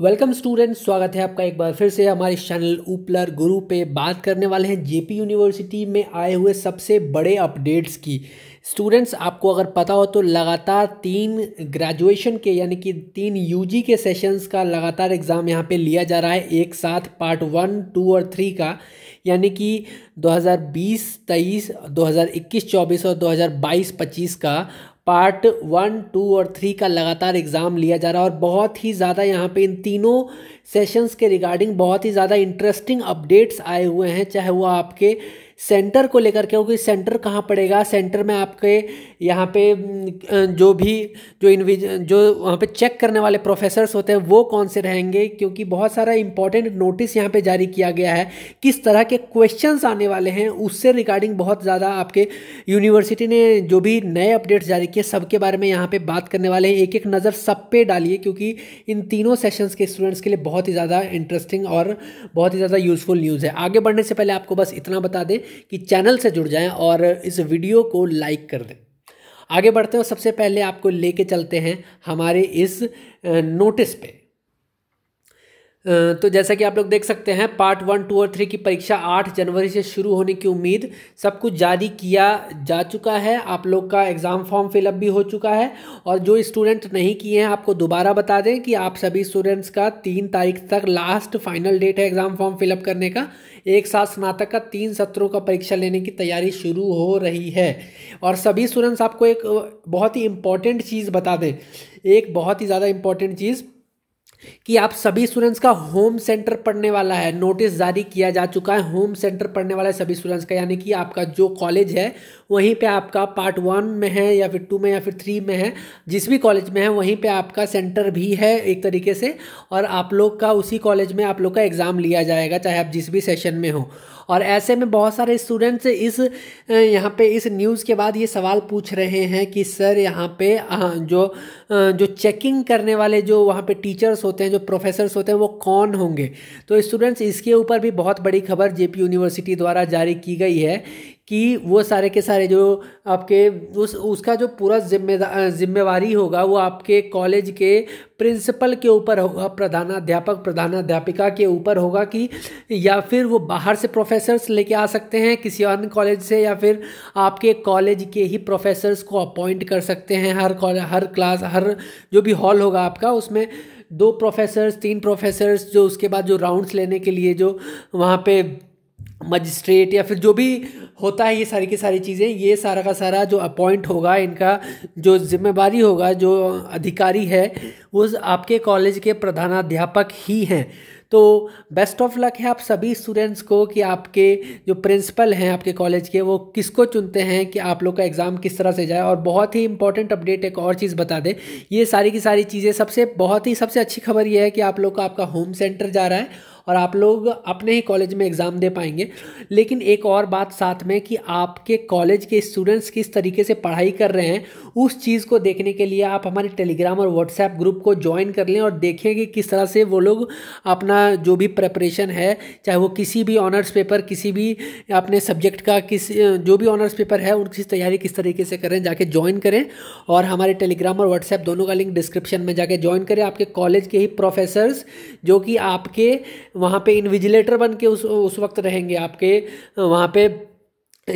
welcome student स्वागत है आपका एक बार फिर से हमारे चैनल उपलर गुरु पे बात करने वाले हैं जेपी यूनिवर्सिटी में आए हुए सबसे बड़े अपडेट्स की स्टूडेंट्स आपको अगर पता हो तो लगातार तीन ग्रेजुएशन के यानी कि तीन यूजी के सेशंस का लगातार एग्ज़ाम यहाँ पे लिया जा रहा है एक साथ पार्ट वन टू और थ्री का यानी कि 2020 23 2021 24 और 2022 25 का पार्ट वन टू और थ्री का लगातार एग्ज़ाम लिया जा रहा है और बहुत ही ज़्यादा यहाँ पे इन तीनों सेशंस के रिगार्डिंग बहुत ही ज़्यादा इंटरेस्टिंग अपडेट्स आए हुए हैं चाहे वो आपके सेंटर को लेकर क्योंकि सेंटर कहाँ पड़ेगा सेंटर में आपके यहाँ पे जो भी जो इन जो वहाँ पे चेक करने वाले प्रोफेसर्स होते हैं वो कौन से रहेंगे क्योंकि बहुत सारा इंपॉर्टेंट नोटिस यहाँ पे जारी किया गया है किस तरह के क्वेश्चंस आने वाले हैं उससे रिगार्डिंग बहुत ज़्यादा आपके यूनिवर्सिटी ने जो भी नए अपडेट्स जारी किए सबके बारे में यहाँ पर बात करने वाले हैं एक एक नज़र सब पे डालिए क्योंकि इन तीनों सेशंस के स्टूडेंट्स के लिए बहुत ही ज़्यादा इंटरेस्टिंग और बहुत ही ज़्यादा यूज़फुल न्यूज़ है आगे बढ़ने से पहले आपको बस इतना बता दें कि चैनल से जुड़ जाएं और इस वीडियो को लाइक कर दें आगे बढ़ते हैं सबसे पहले आपको लेके चलते हैं हमारे इस नोटिस पे तो जैसा कि आप लोग देख सकते हैं पार्ट वन टू और थ्री की परीक्षा आठ जनवरी से शुरू होने की उम्मीद सब कुछ जारी किया जा चुका है आप लोग का एग्ज़ाम फॉर्म फिलअप भी हो चुका है और जो स्टूडेंट नहीं किए हैं आपको दोबारा बता दें कि आप सभी स्टूडेंट्स का तीन तारीख तक लास्ट फाइनल डेट है एग्ज़ाम फॉर्म फिलअप करने का एक साथ स्नातक का तीन सत्रों का परीक्षा लेने की तैयारी शुरू हो रही है और सभी स्टूडेंट्स आपको एक बहुत ही इम्पॉर्टेंट चीज़ बता दें एक बहुत ही ज़्यादा इम्पॉर्टेंट चीज़ कि आप सभी स्टूडेंट्स का होम सेंटर पढ़ने वाला है नोटिस जारी किया जा चुका है होम सेंटर पढ़ने वाला है सभी स्टूडेंट्स का यानी कि आपका जो कॉलेज है वहीं पे आपका पार्ट वन में है या फिर टू में या फिर थ्री में है जिस भी कॉलेज में है वहीं पे आपका सेंटर भी है एक तरीके से और आप लोग का उसी कॉलेज में आप लोग का एग्ज़ाम लिया जाएगा चाहे आप जिस भी सेशन में हो और ऐसे में बहुत सारे स्टूडेंट्स इस यहाँ पे इस न्यूज़ के बाद ये सवाल पूछ रहे हैं कि सर यहाँ पे जो जो चेकिंग करने वाले जो वहाँ पे टीचर्स होते हैं जो प्रोफेसर्स होते हैं वो कौन होंगे तो स्टूडेंट्स इसके ऊपर भी बहुत बड़ी खबर जेपी यूनिवर्सिटी द्वारा जारी की गई है कि वो सारे के सारे जो आपके उस उसका जो पूरा जिम्मेदार जिम्मेवारी होगा वो आपके कॉलेज के प्रिंसिपल के ऊपर होगा प्रधानाध्यापक प्रधानाध्यापिका के ऊपर होगा कि या फिर वो बाहर से प्रोफेसर्स लेके आ सकते हैं किसी अन्य कॉलेज से या फिर आपके कॉलेज के ही प्रोफेसर्स को अपॉइंट कर सकते हैं हर कॉलेज हर क्लास हर जो भी हॉल होगा आपका उसमें दो प्रोफेसर्स तीन प्रोफेसर्स जो उसके बाद जो राउंड्स लेने के लिए जो वहाँ पे मजिस्ट्रेट या फिर जो भी होता है ये सारी की सारी चीज़ें ये सारा का सारा जो अपॉइंट होगा इनका जो जिम्मेवारी होगा जो अधिकारी है वो आपके कॉलेज के प्रधानाध्यापक ही हैं तो बेस्ट ऑफ लक है आप सभी स्टूडेंट्स को कि आपके जो प्रिंसिपल हैं आपके कॉलेज के वो किसको चुनते हैं कि आप लोग का एग्ज़ाम किस तरह से जाए और बहुत ही इंपॉर्टेंट अपडेट एक और चीज़ बता दें ये सारी की सारी चीज़ें सबसे बहुत ही सबसे अच्छी खबर ये है कि आप लोग का आपका होम सेंटर जा रहा है और आप लोग अपने ही कॉलेज में एग्ज़ाम दे पाएंगे लेकिन एक और बात साथ में कि आपके कॉलेज के स्टूडेंट्स किस तरीके से पढ़ाई कर रहे हैं उस चीज़ को देखने के लिए आप हमारे टेलीग्राम और व्हाट्सएप ग्रुप को ज्वाइन कर लें और देखें कि किस तरह से वो लोग अपना जो भी प्रेपरेशन है चाहे वो किसी भी ऑनर्स पेपर किसी भी अपने सब्जेक्ट का किस जो भी ऑनर्स पेपर है उनकी तैयारी किस तरीके से करें जाके ज्वाइन करें और हमारे टेलीग्राम और व्हाट्सएप दोनों का लिंक डिस्क्रिप्शन में जाके ज्वाइन करें आपके कॉलेज के ही प्रोफेसर्स जो कि आपके वहाँ पे इन्विजिलेटर बन के उस उस वक्त रहेंगे आपके वहाँ पे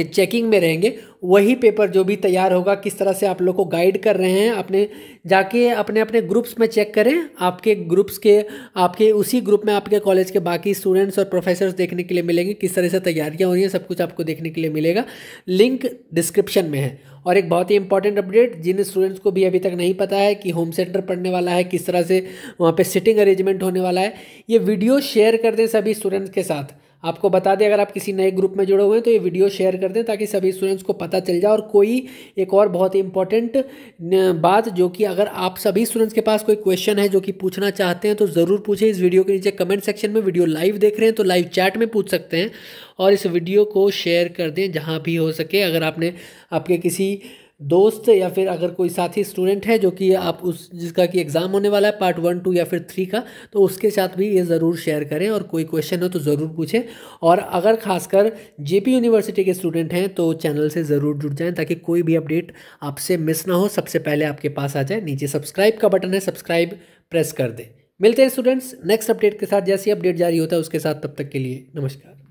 चेकिंग में रहेंगे वही पेपर जो भी तैयार होगा किस तरह से आप लोग को गाइड कर रहे हैं अपने जाके अपने अपने ग्रुप्स में चेक करें आपके ग्रुप्स के आपके उसी ग्रुप में आपके कॉलेज के बाकी स्टूडेंट्स और प्रोफेसर्स देखने के लिए मिलेंगे किस तरह से तैयारियां हो रही हैं सब कुछ आपको देखने के लिए मिलेगा लिंक डिस्क्रिप्शन में है और एक बहुत ही इंपॉर्टेंट अपडेट जिन स्टूडेंट्स को भी अभी तक नहीं पता है कि होम सेंटर पढ़ने वाला है किस तरह से वहाँ पर सिटिंग अरेंजमेंट होने वाला है ये वीडियो शेयर कर दें सभी स्टूडेंट्स के साथ आपको बता दें अगर आप किसी नए ग्रुप में जुड़े हुए हैं तो ये वीडियो शेयर कर दें ताकि सभी स्टूडेंट्स को पता चल जाए और कोई एक और बहुत इंपॉर्टेंट बात जो कि अगर आप सभी स्टूडेंट्स के पास कोई क्वेश्चन है जो कि पूछना चाहते हैं तो ज़रूर पूछें इस वीडियो के नीचे कमेंट सेक्शन में वीडियो लाइव देख रहे हैं तो लाइव चैट में पूछ सकते हैं और इस वीडियो को शेयर कर दें जहाँ भी हो सके अगर आपने आपके किसी दोस्त या फिर अगर कोई साथी स्टूडेंट है जो कि आप उस जिसका कि एग्ज़ाम होने वाला है पार्ट वन टू या फिर थ्री का तो उसके साथ भी ये ज़रूर शेयर करें और कोई क्वेश्चन हो तो ज़रूर पूछें और अगर खासकर जेपी यूनिवर्सिटी के स्टूडेंट हैं तो चैनल से ज़रूर जुड़ जाएं ताकि कोई भी अपडेट आपसे मिस ना हो सबसे पहले आपके पास आ जाए नीचे सब्सक्राइब का बटन है सब्सक्राइब प्रेस कर दें मिलते हैं स्टूडेंट्स नेक्स्ट अपडेट के साथ जैसी अपडेट जारी होता है उसके साथ तब तक के लिए नमस्कार